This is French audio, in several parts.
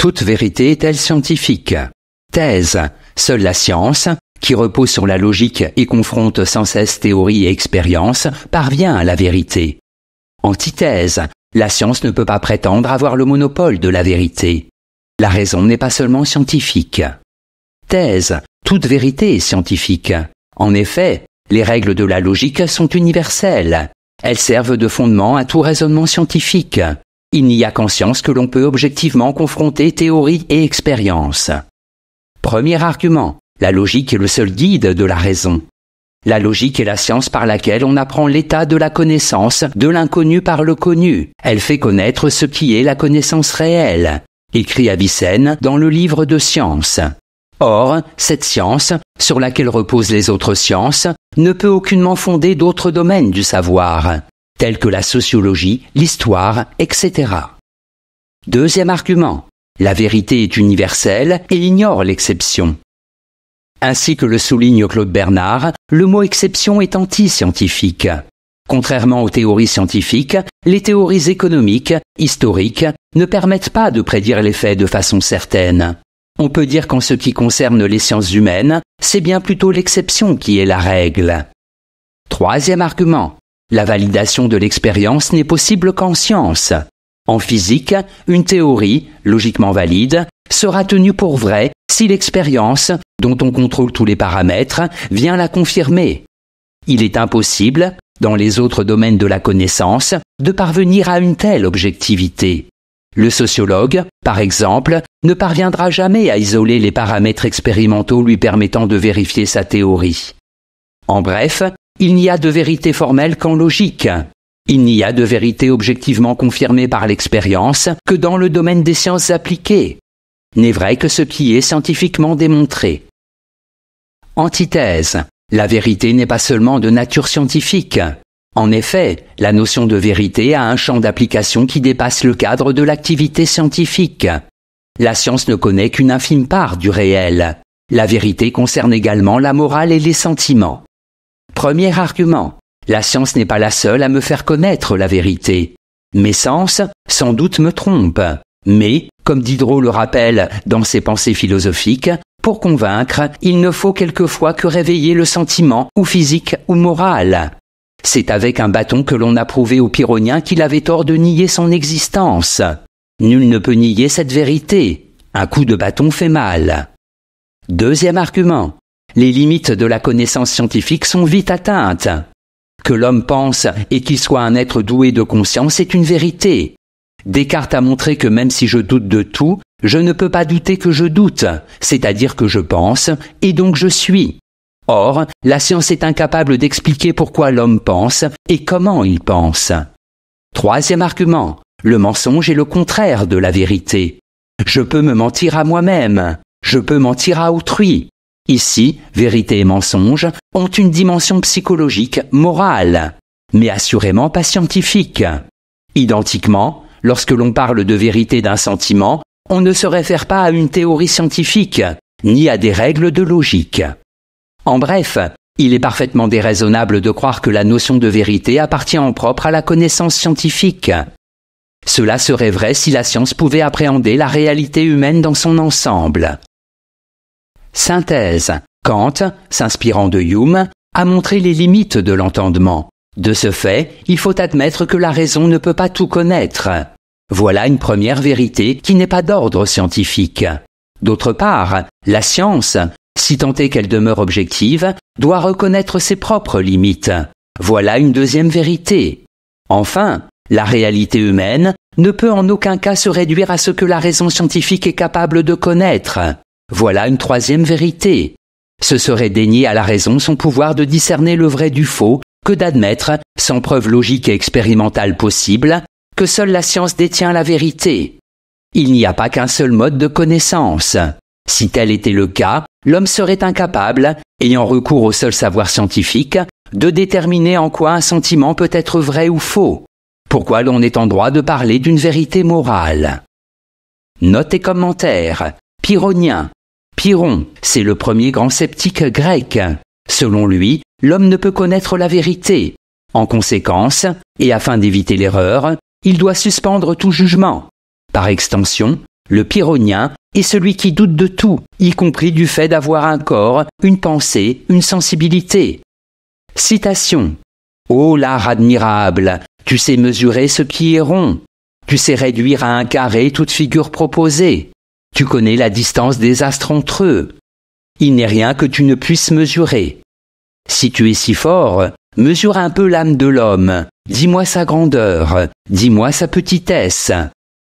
Toute vérité est-elle scientifique Thèse. Seule la science, qui repose sur la logique et confronte sans cesse théorie et expérience, parvient à la vérité. Antithèse. La science ne peut pas prétendre avoir le monopole de la vérité. La raison n'est pas seulement scientifique. Thèse. Toute vérité est scientifique. En effet, les règles de la logique sont universelles. Elles servent de fondement à tout raisonnement scientifique. Il n'y a conscience que l'on peut objectivement confronter théorie et expérience. Premier argument, la logique est le seul guide de la raison. La logique est la science par laquelle on apprend l'état de la connaissance, de l'inconnu par le connu. Elle fait connaître ce qui est la connaissance réelle, écrit Avicenne dans le livre de science. Or, cette science, sur laquelle reposent les autres sciences, ne peut aucunement fonder d'autres domaines du savoir tels que la sociologie, l'histoire, etc. Deuxième argument. La vérité est universelle et ignore l'exception. Ainsi que le souligne Claude Bernard, le mot exception est anti-scientifique. Contrairement aux théories scientifiques, les théories économiques, historiques, ne permettent pas de prédire les faits de façon certaine. On peut dire qu'en ce qui concerne les sciences humaines, c'est bien plutôt l'exception qui est la règle. Troisième argument. La validation de l'expérience n'est possible qu'en science. En physique, une théorie, logiquement valide, sera tenue pour vraie si l'expérience, dont on contrôle tous les paramètres, vient la confirmer. Il est impossible, dans les autres domaines de la connaissance, de parvenir à une telle objectivité. Le sociologue, par exemple, ne parviendra jamais à isoler les paramètres expérimentaux lui permettant de vérifier sa théorie. En bref, il n'y a de vérité formelle qu'en logique. Il n'y a de vérité objectivement confirmée par l'expérience que dans le domaine des sciences appliquées. N'est vrai que ce qui est scientifiquement démontré. Antithèse. La vérité n'est pas seulement de nature scientifique. En effet, la notion de vérité a un champ d'application qui dépasse le cadre de l'activité scientifique. La science ne connaît qu'une infime part du réel. La vérité concerne également la morale et les sentiments. Premier argument. La science n'est pas la seule à me faire connaître la vérité. Mes sens, sans doute, me trompent. Mais, comme Diderot le rappelle dans ses pensées philosophiques, pour convaincre, il ne faut quelquefois que réveiller le sentiment, ou physique ou moral. C'est avec un bâton que l'on a prouvé aux Pyrrhoniens qu'il avait tort de nier son existence. Nul ne peut nier cette vérité. Un coup de bâton fait mal. Deuxième argument. Les limites de la connaissance scientifique sont vite atteintes. Que l'homme pense et qu'il soit un être doué de conscience est une vérité. Descartes a montré que même si je doute de tout, je ne peux pas douter que je doute, c'est-à-dire que je pense et donc je suis. Or, la science est incapable d'expliquer pourquoi l'homme pense et comment il pense. Troisième argument, le mensonge est le contraire de la vérité. Je peux me mentir à moi-même, je peux mentir à autrui, Ici, vérité et mensonge ont une dimension psychologique, morale, mais assurément pas scientifique. Identiquement, lorsque l'on parle de vérité d'un sentiment, on ne se réfère pas à une théorie scientifique, ni à des règles de logique. En bref, il est parfaitement déraisonnable de croire que la notion de vérité appartient en propre à la connaissance scientifique. Cela serait vrai si la science pouvait appréhender la réalité humaine dans son ensemble. Synthèse. Kant, s'inspirant de Hume, a montré les limites de l'entendement. De ce fait, il faut admettre que la raison ne peut pas tout connaître. Voilà une première vérité qui n'est pas d'ordre scientifique. D'autre part, la science, si tant est qu'elle demeure objective, doit reconnaître ses propres limites. Voilà une deuxième vérité. Enfin, la réalité humaine ne peut en aucun cas se réduire à ce que la raison scientifique est capable de connaître. Voilà une troisième vérité. Ce serait dénier à la raison son pouvoir de discerner le vrai du faux que d'admettre, sans preuve logique et expérimentale possible, que seule la science détient la vérité. Il n'y a pas qu'un seul mode de connaissance. Si tel était le cas, l'homme serait incapable, ayant recours au seul savoir scientifique, de déterminer en quoi un sentiment peut être vrai ou faux. Pourquoi l'on est en droit de parler d'une vérité morale Note et commentaires. Pyrrhon. C'est le premier grand sceptique grec. Selon lui, l'homme ne peut connaître la vérité. En conséquence, et afin d'éviter l'erreur, il doit suspendre tout jugement. Par extension, le pyrrhonien est celui qui doute de tout, y compris du fait d'avoir un corps, une pensée, une sensibilité. Citation. Ô l'art admirable, tu sais mesurer ce qui est rond, tu sais réduire à un carré toute figure proposée, tu connais la distance des astres entre eux. Il n'est rien que tu ne puisses mesurer. Si tu es si fort, mesure un peu l'âme de l'homme, dis-moi sa grandeur, dis-moi sa petitesse.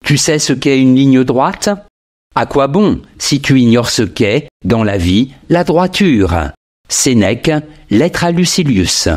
Tu sais ce qu'est une ligne droite À quoi bon si tu ignores ce qu'est, dans la vie, la droiture Sénèque, lettre à Lucilius.